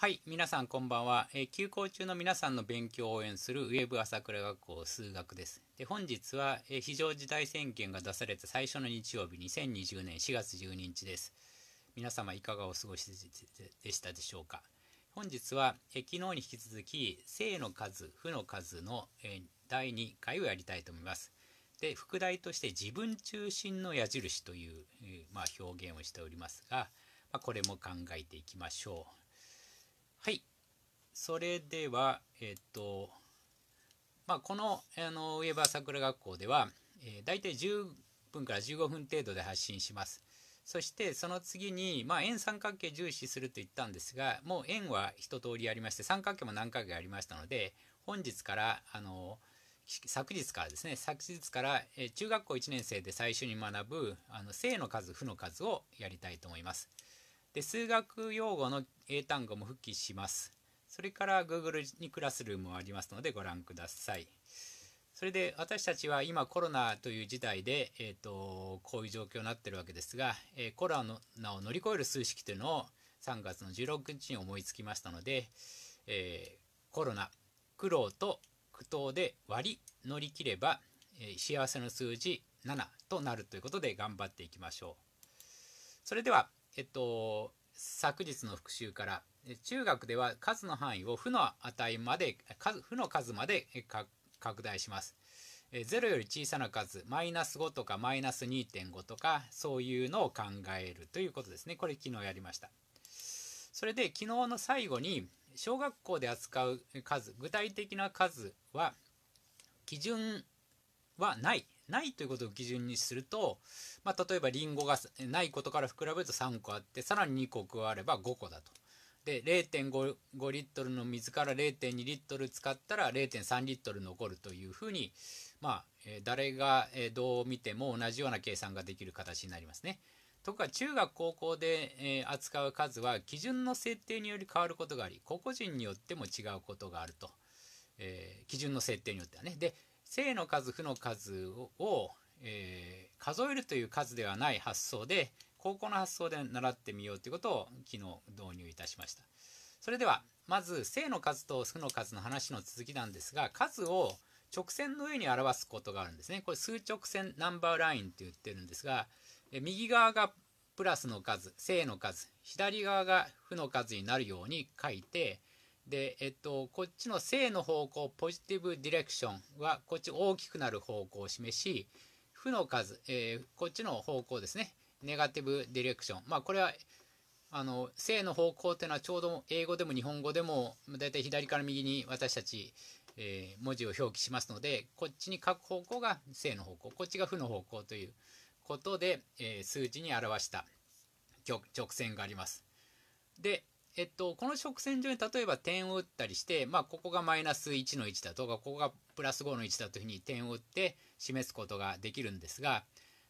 はい、皆さんこんばんは、えー、休校中の皆さんの勉強を応援するウェブ朝倉学校数学です。で本日は、えー、非常事態宣言が出された最初の日曜日、2020年4月12日です。皆様いかがお過ごしでしたでしょうか。本日は、えー、昨日に引き続き、正の数、負の数の、え第2回をやりたいと思います。で副題として自分中心の矢印という、えまあ、表現をしておりますが、まあ、これも考えていきましょう。はいそれではえっとまあこのあのウェーバー桜学校では、えー、大体10分から15分程度で発信しますそしてその次に、まあ、円三角形重視すると言ったんですがもう円は一通りありまして三角形も何角形ありましたので本日からあの昨日からですね昨日から、え中学校1年生で最初に学ぶあの正の数負の数をやりたいと思います。で数学用語の英単語も復帰しますそれから Google にクラスルームもありますのでご覧くださいそれで私たちは今コロナという事態で、えーと、とこういう状況になってるわけですが、えー、コロナを乗り越える数式というのを3月の16日に思いつきましたので、えー、コロナ苦労と苦闘で割り乗り切れば、えー、幸せの数字7となるということで頑張っていきましょう。それではえっと、昨日の復習から中学では数の範囲を負の値まで数負の数まで拡大します。0より小さな数マイナス5とかマイナス2.5とかそういうのを考えるということですね。これ昨日やりました。それで昨日の最後に小学校で扱う数具体的な数は基準はないないということを基準にすると、まあ、例えばりんごがないことから膨らむと3個あってさらに2個加われば5個だと。で0.5リットルの水から0.2リットル使ったら0.3リットル残るというふうに、まあ、え誰が、えどう見ても同じような計算ができる形になりますね。とか中学高校で、え扱う数は基準の設定により変わることがあり個々人によっても違うことがあると、えー、基準の設定によってはね。で正の数負の数を、えー、数えるという数ではない発想で高校の発想で習ってみようということを昨日導入いたしました。それではまず正の数と負の数の話の続きなんですが数を直線の上に表すことがあるんですね。これ数直線ナンバーラインって言ってるんですが右側がプラスの数正の数左側が負の数になるように書いてで、えっと、こっちの正の方向、ポジティブディレクションは、こっち大きくなる方向を示し、負の数、えー、こっちの方向ですね、ネガティブディレクション。まあ、これは、あの、正の方向っていうのはちょうど英語でも日本語でも、だいたい左から右に私たち、えー、文字を表記しますので、こっちに書く方向が正の方向、こっちが負の方向ということで、えー、数字に表した直線があります。で、えっと、この直線上に例えば点を打ったりして、まあ、ここがマイナス1の置だとかここがプラス5の置だというふうに点を打って示すことができるんですが、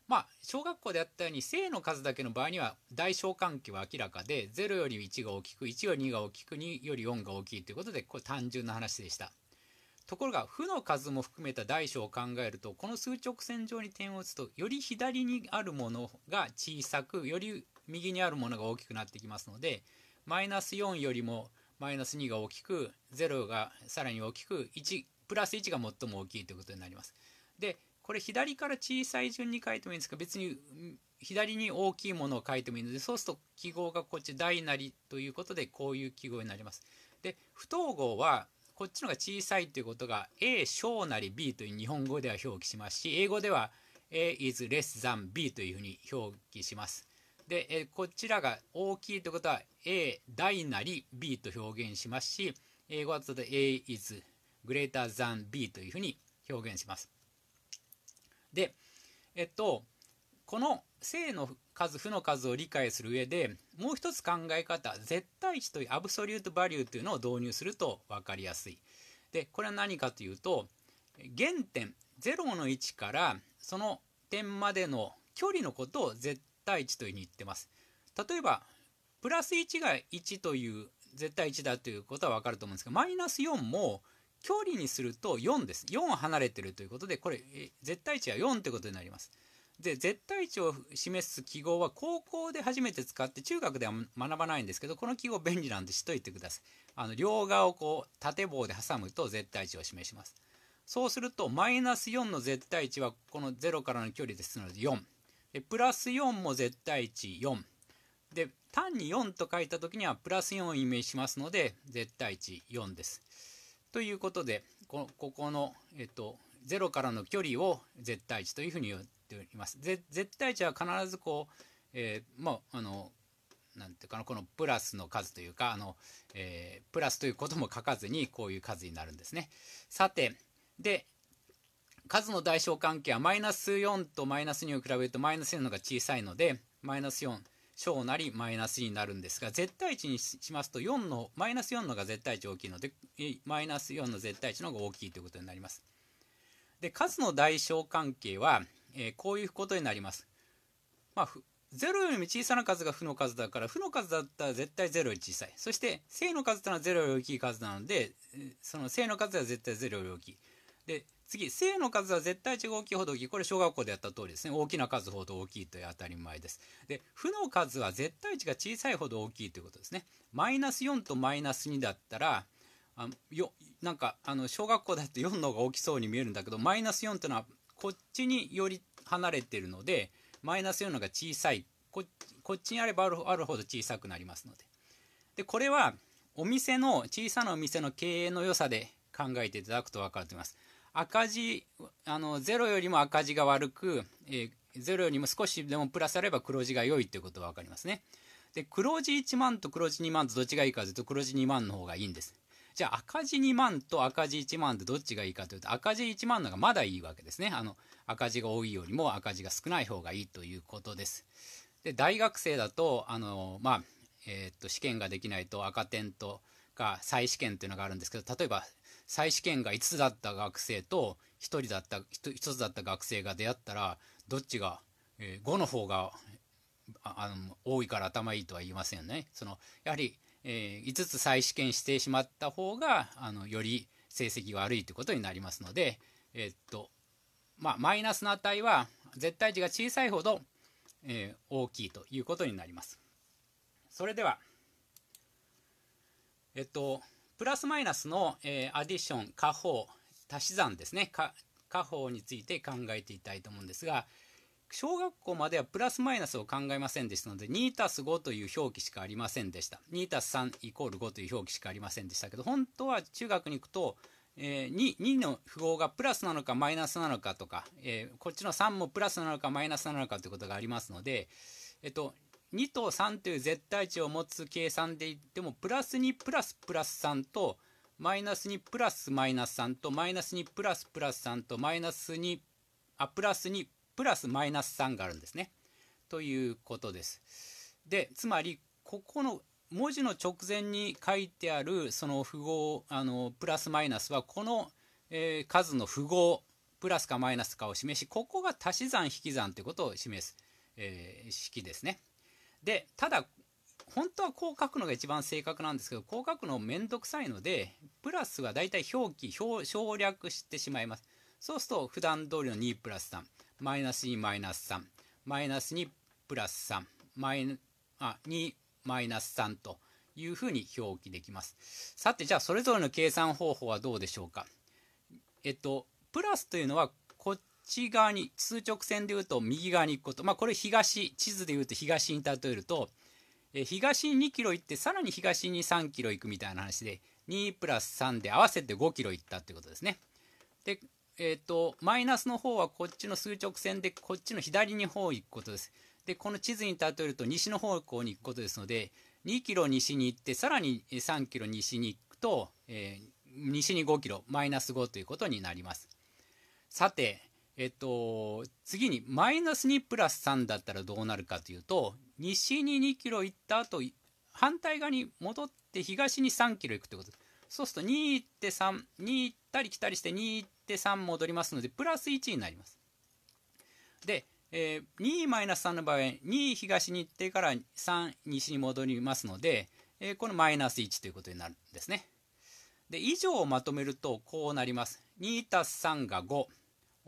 まあ、小学校であったように正の数だけの場合には大小関係は明らかで0より1が大きく1より2が大きく2より4が大きいということでこれ単純な話でした。ところが負の数も含めた大小を考えるとこの数直線上に点を打つとより左にあるものが小さくより右にあるものが大きくなってきますのでマイナス4よりもマイナス2が大きく0がさらに大きく1プラス1が最も大きいということになります。でこれ左から小さい順に書いてもいいんですが別に左に大きいものを書いてもいいのでそうすると記号がこっち大なりということでこういう記号になります。で不等号はこっちのが小さいということが A 小なり B という日本語では表記しますし英語では A is less than B というふうに表記します。で、えこちらが大きいということは A 大なり B と表現しますし英語だと A is greater than B というふうに表現します。で、えっと、この正の数負の数を理解する上でもう一つ考え方絶対値というアブソリュートバリューというのを導入すると分かりやすい。でこれは何かというと原点0の位置からその点までの距離のことを絶対1というふうに言ってます。例えば、プラス1が1という、絶対1だということはわかると思うんですけど、マイナス4も、距離にすると4です。4離れてるということで、これ、絶対値は4ということになります。で、絶対値を示す記号は高校で初めて使って、中学では学ばないんですけど、この記号便利なんで知っといてください。あの、両側をこう、縦棒で挟むと絶対値を示します。そうすると、マイナス4の絶対値は、この0からの距離ですので4。プラス4も絶対値4で単に4と書いた時にはプラス4をイメージしますので絶対値4です。ということでここの、えっと、0からの距離を絶対値というふうに言っております。絶対値は必ずこう、えー、まああのなんていうかなこのプラスの数というかあの、えー、プラスということも書かずにこういう数になるんですね。さてで、数の大小関係はマイナス4とマイナス2を比べるとマイナス4の方が小さいのでマイナス4小なりマイナスになるんですが絶対値にしますと4のマイナス4のが絶対値大きいのでマイナス4の絶対値の方が大きいということになりますで数の大小関係は、えー、こういうことになりますまあ0よりも小さな数が負の数だから負の数だったら絶対0より小さいそして正の数というのは0より大きい数なのでその正の数は絶対0より大きいで次、正の数は絶対値が大きいほど大きい。これ小学校でやった通りですね。大きな数ほど大きいという当たり前です。で、負の数は絶対値が小さいほど大きいということですね。マイナス4とマイナス2だったら、あよなんかあの小学校だと4の方が大きそうに見えるんだけど、マイナス4というのはこっちにより離れてるので、マイナス4の方が小さい。こっちにあればあるほど小さくなりますので。で、これはお店の、小さなお店の経営の良さで考えていただくと分かると思います。赤字あの0よりも赤字が悪く、えー、0よりも少しでもプラスあれば黒字が良いということが分かりますねで黒字1万と黒字2万とどっちがいいかというと黒字2万の方がいいんですじゃあ赤字2万と赤字1万でどっちがいいかというと赤字1万の方がまだいいわけですねあの赤字が多いよりも赤字が少ない方がいいということですで大学生だとあの、まあえー、っと試験ができないと赤点とか再試験というのがあるんですけど例えば再試験が5つだった学生と1人だった 1, つだった学生が出会ったらどっちが、えー、5の方があの多いから頭いいとは言いませんね。そのやはり、えー、5つ再試験してしまった方があのより成績が悪いということになりますので、えー、っとまあ、マイナスの値は絶対値が小さいほど、えー、大きいということになります。それでは、えっと、プラスマイナスの、えー、アディション、加法、足し算ですね。加法について考えていきたいと思うんですが、小学校まではプラスマイナスを考えませんでしたので、2たす5という表記しかありませんでした。2たす3イコール5という表記しかありませんでしたけど、本当は中学に行くと、えー、2, 2の符号がプラスなのかマイナスなのかとか、えー、こっちの3もプラスなのかマイナスなのかということがありますので、えっと、2と3という絶対値を持つ計算で言ってもプラス2プラスプラス3とマイナス2プラスマイナス3とマイナス2プラスプラス3とマイナス2あプラス2プラスマイナス3があるんですね。ということです。でつまりここの文字の直前に書いてあるその符号あのプラスマイナスはこの、えー、数の符号プラスかマイナスかを示しここが足し算引き算ということを示す、えー、式ですね。で、ただ、本当はこう書くのが一番正確なんですけど、こう書くのめんどくさいので、プラスはだいたい表記表、省略してしまいます。そうすると、普段通りの2プラス3、マイナス2マイナス3、マイナス2プラス3、マイあ2マイナス3というふうに表記できます。さて、じゃあそれぞれの計算方法はどうでしょうか。えっと、プラスというのはち側に数直線でいうと右側に行くこと、まあ、これ東地図でいうと東に例えると、え東に2キロ行ってさらに東に3キロ行くみたいな話で2プラス3で合わせて5キロ行ったってことですね。でえっ、ー、とマイナスの方はこっちの数直線でこっちの左に方行くことです。でこの地図に例えると西の方向に行くことですので2キロ西に行ってさらに3キロ西に行くと、えー、西に5キロマイナス5ということになります。さてえっと、次にマイナス2プラス3だったらどうなるかというと西に2キロ行った後反対側に戻って東に3キロ行くということです。そうすると2.3、2行ったり来たりして2.3戻りますので、プラス1になります。で、えー、2マイナス3の場合、2東に行ってから3西に戻りますので、えー、このマイナス1ということになるんですね。で、以上をまとめるとこうなります。2たす3が5。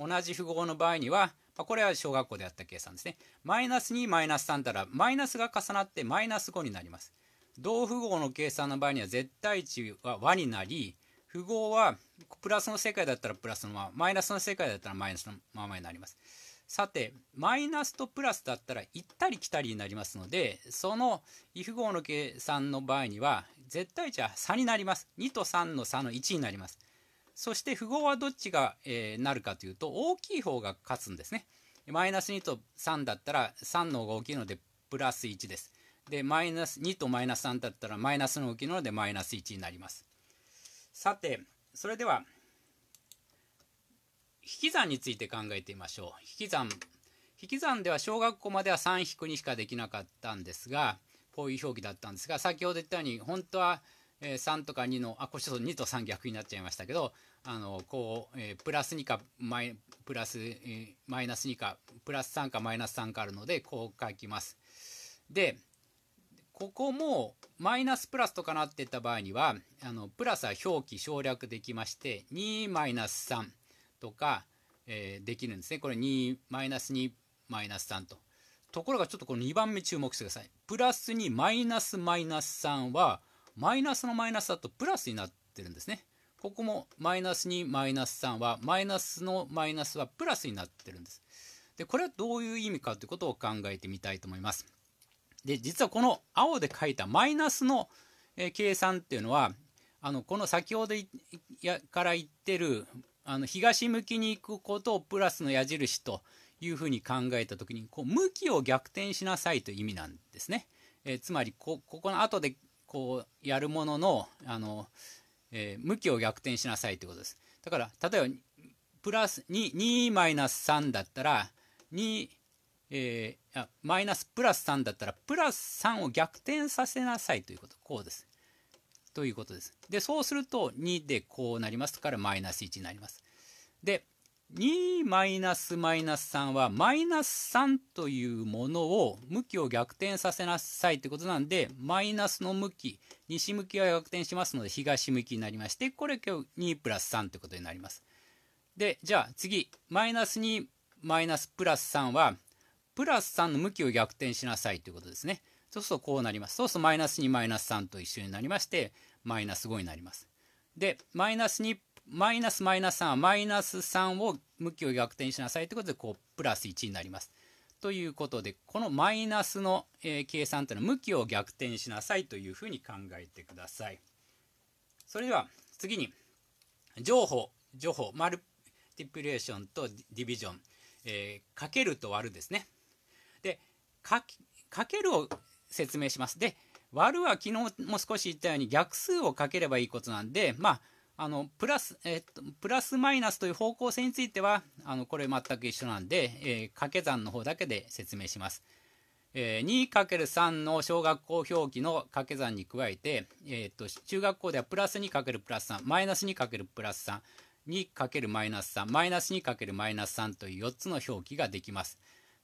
同じ符号の場合には、まあ、これは小学校でやった計算ですね。マイナス2マイナス3たら、マイナスが重なってマイナス5になります。同符号の計算の場合には、絶対値は和になり、符号はプラスの世界だったらプラスのまま、マイナスの世界だったらマイナスのままになります。さて、マイナスとプラスだったら行ったり来たりになりますので、その異符号の計算の場合には、絶対値は差になります。2と3の差の1になります。そして符号はどっちが、えー、なるかというと大きい方が勝つんですね。マイナス2と3だったら3の方が大きいのでプラス1です。で、マイナス2とマイナス3だったらマイナスの大きいのでマイナス1になります。さて、それでは引き算について考えてみましょう。引き算。引き算では小学校までは3引く2しかできなかったんですが、こういう表記だったんですが、先ほど言ったように本当はえー、3とか2のあこれちょっと2と3逆になっちゃいましたけどあのこう、えー、プラス2かマイプラス、えー、マイナス2かプラス3かマイナス3かあるのでこう書きます。でここもマイナスプラスとかなってた場合にはあのプラスは表記省略できまして2マイナス3とか、えー、できるんですねこれ2マイナス2マイナス3と。ところがちょっとこの2番目注目してください。プラス2マイナスマイナス3はマイナスのマイナスだとプラスになってるんですね。ここもマイナス2マイナス3はマイナスのマイナスはプラスになってるんです。でこれはどういう意味かということを考えてみたいと思います。で実はこの青で書いたマイナスの計算っていうのはあのこの先ほどから言ってるあの東向きに行くことをプラスの矢印というふうに考えた時にこう向きを逆転しなさいという意味なんですね。えつまりこここの後でこうやるもののあの、えー、向きを逆転しなさいってことです。だから例えばプラス2マイナス3だったら2、えー、あマイナスプラス3だったらプラス3を逆転させなさいということこうです。ということです。でそうすると2でこうなりますからマイナス1になります。で2マイナスマイナス3はマイナス3というものを向きを逆転させなさいってことなんでマイナスの向き西向きは逆転しますので東向きになりましてこれ今日2プラス3ってことになりますでじゃあ次マイナス2マイナスプラス3はプラス3の向きを逆転しなさいということですねそうするとこうなりますそうするとマイナス2マイナス3と一緒になりましてマイナス5になりますでマイナス2マイナスマイナス3、マイナス3を向きを逆転しなさいということで、こう、プラス1になります。ということで、このマイナスの、えー、計算というのは、向きを逆転しなさいというふうに考えてください。それでは、次に、情報、情報、マルティプレーションとディビジョン、えー、かけると割るですね。で、かけるを説明します。で、割るは昨日も少し言ったように逆数をかければいいことなんで、まあ、あのプラス、えっと、プラスマイナスという方向性についてはあのこれ全く一緒なんで、えー、掛け算の方だけで説明します。えー、2×3 の小学校表記の掛け算に加えて、えー、っと中学校ではプラス 2× プラス3マイナス 2× プラス3 2× マイナス3マイナス 2× マイナス3という4つの表記ができます。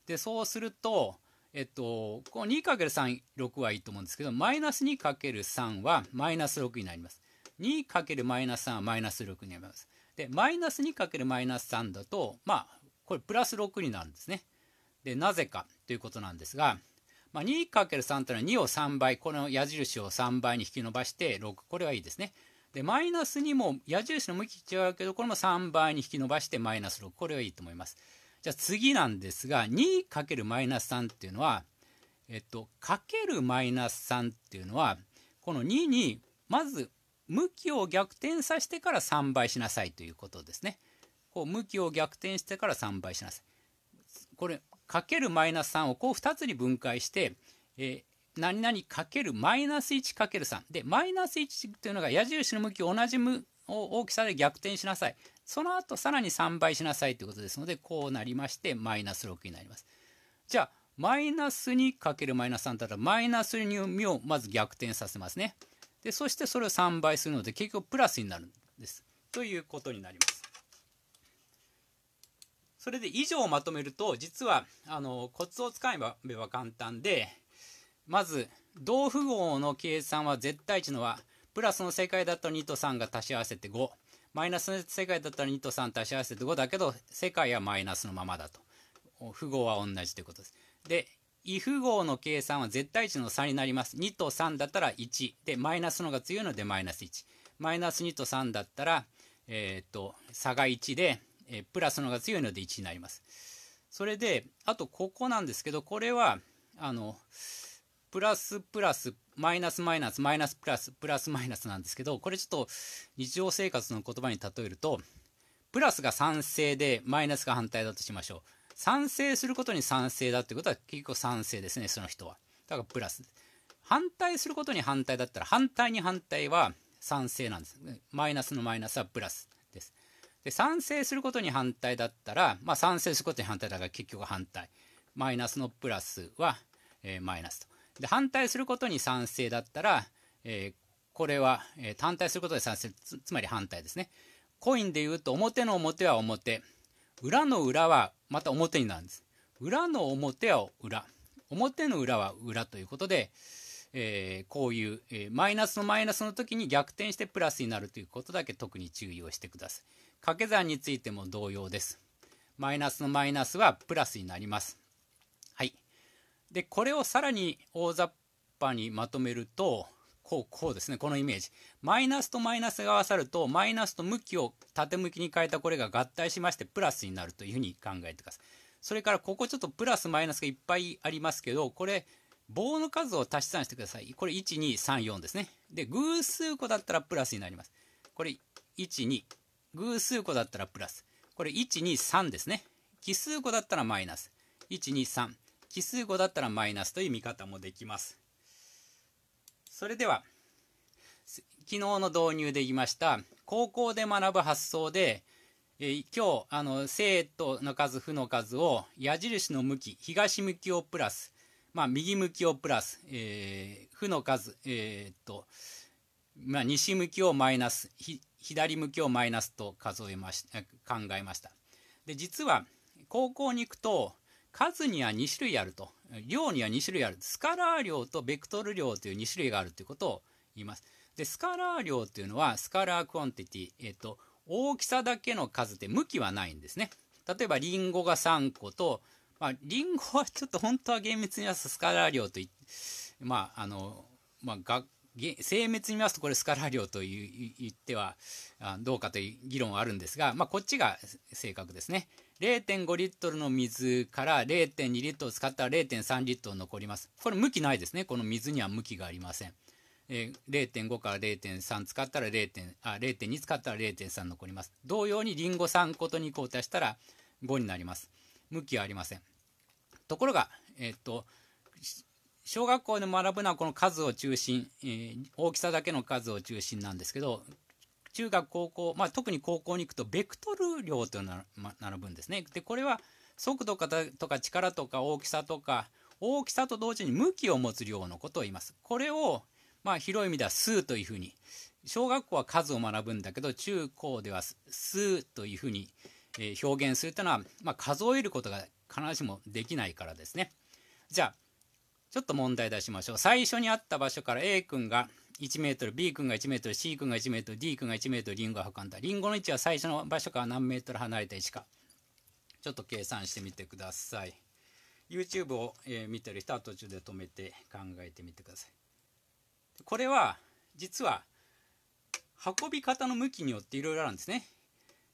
でそうすると、えっと、この 2×36 はいいと思うんですけどマイナス 2×3 はマイナス6になります。2× マイナス3はマイナス6になります。で、マイナス 2× マイナス3だと、まあ、これプラス6になるんですね。で、なぜかということなんですが、まあ、2×3 というのは2を3倍、この矢印を3倍に引き伸ばして6、これはいいですね。で、マイナス2も矢印の向き違うけど、これも3倍に引き伸ばしてマイナス6、これはいいと思います。じゃあ次なんですが、2× マイナス3っていうのは、えっと、かけるマイナス3っていうのは、この2にまず向きを逆転させてから3倍しなさいということですね。こう向きを逆転してから3倍しなさい。これかけるマイナス3をこう2つに分解して、えー、何々かけるマイナス1かける3でマイナス1というのが矢印の向きを同じ大きさで逆転しなさいその後さらに3倍しなさいということですのでこうなりましてマイナス6になりますじゃあマイナス2かけるマイナス3だったらマイナス2をまず逆転させますね。でそしてそれを3倍するので結局プラスになるんですということになりますそれで以上をまとめると実はあのコツをつかめば簡単でまず同符号の計算は絶対値の和プラスの正解だと2と3が足し合わせて5マイナスの世界だったら2と3足し合わせて5だけど世界はマイナスのままだと。符号は同じということです。でイフ号の計算は絶対値の差になります。2と3だったら1。で、マイナスのが強いのでマイナス1。マイナス2と3だったら、えー、っと、差が1で、えー、プラスのが強いので1になります。それで、あとここなんですけど、これは、あの、プラスプラス、マイナスマイナス、マイナスプラス、プラスマイナスなんですけど、これちょっと日常生活の言葉に例えると、プラスが賛成でマイナスが反対だとしましょう。賛成することに賛成だってことは結局賛成ですね、その人は。だからプラス。反対することに反対だったら、反対に反対は賛成なんです。マイナスのマイナスはプラスです。で、賛成することに反対だったら、まあ賛成することに反対だから結局反対。マイナスのプラスは、えー、マイナスと。で、反対することに賛成だったら、えー、これは、えー、反対することで賛成つ、つまり反対ですね。コインで言うと表の表は表。裏の裏はまた表になるんです。裏の表は裏。表の裏は裏ということで、えー、こういう、えー、マイナスのマイナスの時に逆転してプラスになるということだけ特に注意をしてください。掛け算についても同様です。マイナスのマイナスはプラスになります。はい。で、これをさらに大雑把にまとめると、こう、こうですね。このイメージ。マイナスとマイナスが合わさると、マイナスと向きを縦向きに変えたこれが合体しまして、プラスになるというふうに考えてください。それから、ここちょっとプラスマイナスがいっぱいありますけど、これ、棒の数を足し算してください。これ、1、2、3、4ですね。で、偶数個だったらプラスになります。これ、1、2。偶数個だったらプラス。これ、1、2、3ですね。奇数個だったらマイナス。1、2、3。奇数個だったらマイナスという見方もできます。それでは昨日の導入で言いました高校で学ぶ発想で、えー、今日あの生徒の数負の数を矢印の向き東向きをプラス、まあ、右向きをプラス、えー、負の数、えー、っとまあ、西向きをマイナス左向きをマイナスと数えまし考えましたで実は高校に行くと数には2種類あると量には2種類あるスカラー量とベクトル量という2種類があるということを言いますでスカラー量というのはスカラークオンティティ、えっと、大きさだけの数で向きはないんですね例えばリンゴが3個と、まあ、リンゴはちょっと本当は厳密にまと、スカラー量といまああの、まあ、精密に見ますとこれスカラー量と言ってはどうかという議論はあるんですが、まあ、こっちが正確ですね。0.5リットルの水から0.2リットル使ったら0.3リットル残ります。これ向きないですね。この水には向きがありません。えー、0.5から0.3使ったら 0.、2使ったら0.3残ります。同様にリンゴ3個と2個を足したら5になります。向きはありません。ところが、えー、っと、小学校で学ぶのはこの数を中心、えー、大きさだけの数を中心なんですけど中学高校、まあ、特に高校に行くとベクトル量というのが並ぶんですねでこれは速度とか力とか大きさとか大きさと同時に向きを持つ量のことを言いますこれをまあ広い意味では数というふうに小学校は数を学ぶんだけど中高では数というふうに表現するというのは、まあ、数えることが必ずしもできないからですねじゃあちょっと問題出しましょう最初にあった場所から A 君が1メートル、B 君が1メートル、C 君が1メートル、D 君が1メートル、リンゴが運んだ。リンゴの位置は最初の場所から何メートル離れた位置か。ちょっと計算してみてください。YouTube を、え見てる人は途中で止めて考えてみてください。これは実は運び方の向きによっていろいろあるんですね。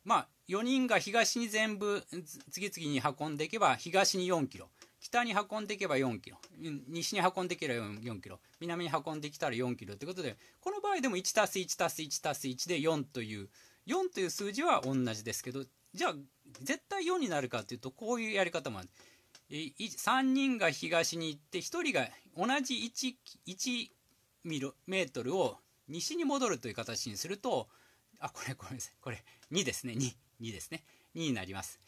まあ4人が東に全部次々に運んでいけば東に4キロ北に運んでいけば4キロ西に運んでいけば4キロ南に運んできたら4キロということでこの場合でも 1+1+1+1 で4という4という数字は同じですけどじゃあ絶対4になるかというとこういうやり方もある3人が東に行って1人が同じ 1, 1メートルを西に戻るという形にするとあこれごめんなさいこれ2ですね2。2ですね。2になります。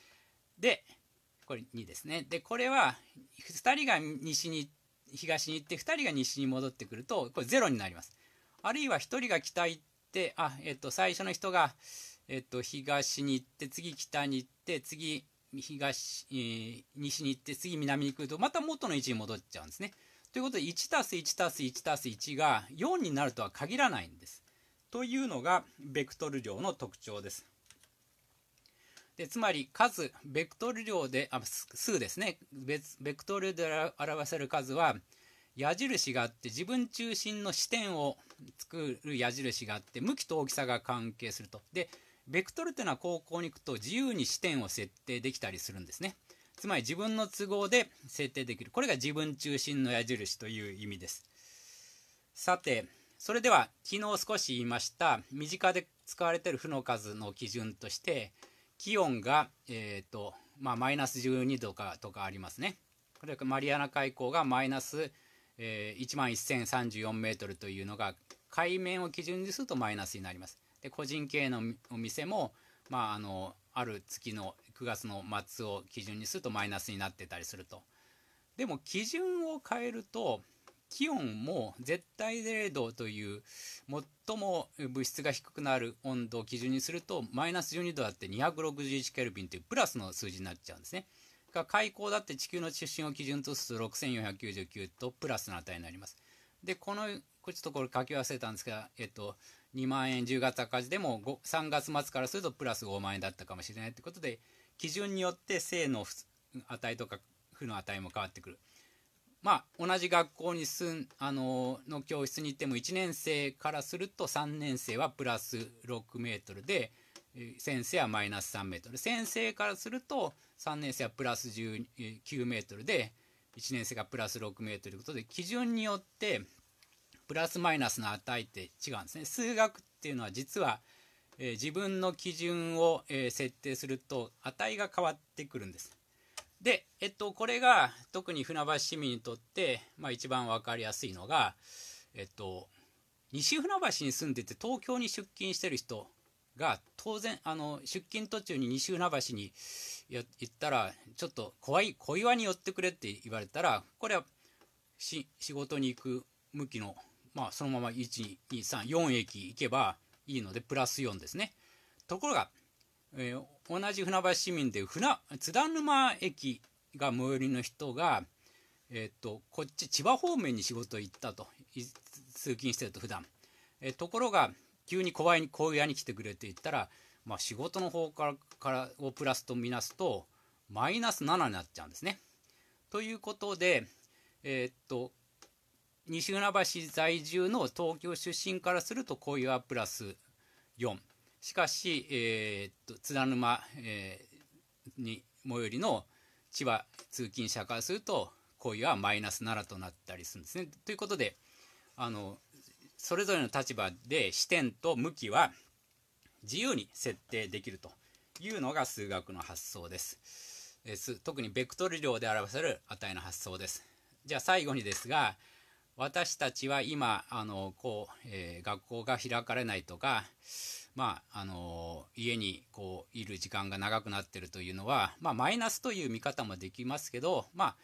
で、これ2ですね。でこれは2人が西に東に行って2人が西に戻ってくるとこれ0になります。あるいは1人が北行ってあ、えっと、最初の人が、えっと、東に行って次北に行って次東、えー、西に行って次南に来るとまた元の位置に戻っちゃうんですね。ということで 1+1+1+1 が4になるとは限らないんです。というのがベクトル量の特徴です。でつまり数ベクトル量であ数ですねベクトルで表せる数は矢印があって自分中心の視点を作る矢印があって向きと大きさが関係するとでベクトルというのは高校に行くと自由に視点を設定できたりするんですねつまり自分の都合で設定できるこれが自分中心の矢印という意味ですさてそれでは昨日少し言いました身近で使われている負の数の基準として気温が、えーとまあ、マイナス12度かとかありますね。これマリアナ海溝がマイナス、え1万1034メートルというのが海面を基準にするとマイナスになります。で個人経営のお店も、まあ、あのある月の9月の末を基準にするとマイナスになってたりすると。でも基準を変えると気温も絶対0度という最も物質が低くなる温度を基準にするとマイナス12度だって261ケルビンというプラスの数字になっちゃうんですね。が開口だって地球の中心を基準とすると6499とプラスの値になります。で、この、これちょっとこれ書き忘れたんですが、えっと、2万円10月赤字でも3月末からするとプラス5万円だったかもしれないということで、基準によって正の値とか負の値も変わってくる。まあ、同じ学校に住ん、あのの教室に行っても1年生からすると3年生はプラス6メートルで、先生はマイナス3メートル。先生からすると3年生はプラス9メートルで、1年生がプラス6メートルということで、基準によってプラスマイナスの値って違うんですね。数学っていうのは実は、え自分の基準を、え設定すると値が変わってくるんです。で、えっと、これが特に船橋市民にとって、まあ、一番分かりやすいのが、えっと、西船橋に住んでて東京に出勤してる人が当然あの出勤途中に西船橋に行ったらちょっと怖い小岩に寄ってくれって言われたらこれは仕事に行く向きの、まあ、そのまま1234駅行けばいいのでプラス4ですね。ところが、えー同じ船橋市民で船津田沼駅が最寄りの人が、えっとこっち千葉方面に仕事行ったと通勤してると普段えところが急にこういう屋に来てくれって言ったら、まあ、仕事の方からからをプラスとみなすとマイナス7になっちゃうんですね。ということで、えー、っと西船橋在住の東京出身からするとこういうはプラス4しかし、えー、っと津田沼、えー、に最寄りの千葉通勤者からすると行為はマイナス7となったりするんですね。ということであのそれぞれの立場で視点と向きは自由に設定できるというのが数学の発想です。です特にベクトル量で表される値の発想です。じゃあ最後にですが私たちは今あのこう、えー、学校が開かれないとかまああの家にこういる時間が長くなってるというのは、まあ、マイナスという見方もできますけど、まあ、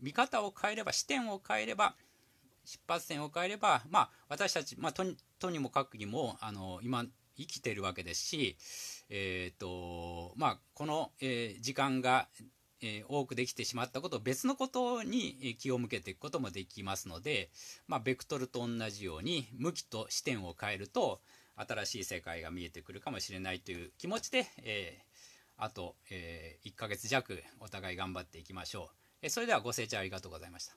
見方を変えれば視点を変えれば出発点を変えれば、まあ、私たち、まあ、ととにもかくにもあの今生きてるわけですし、えーとまあ、この、えー、時間が、えー、多くできてしまったことを別のことに気を向けていくこともできますので、まあ、ベクトルと同じように向きと視点を変えると、新しい世界が見えてくるかもしれないという気持ちで、えー、あと、えー、1ヶ月弱お互い頑張っていきましょう。えそれではご清聴ありがとうございました。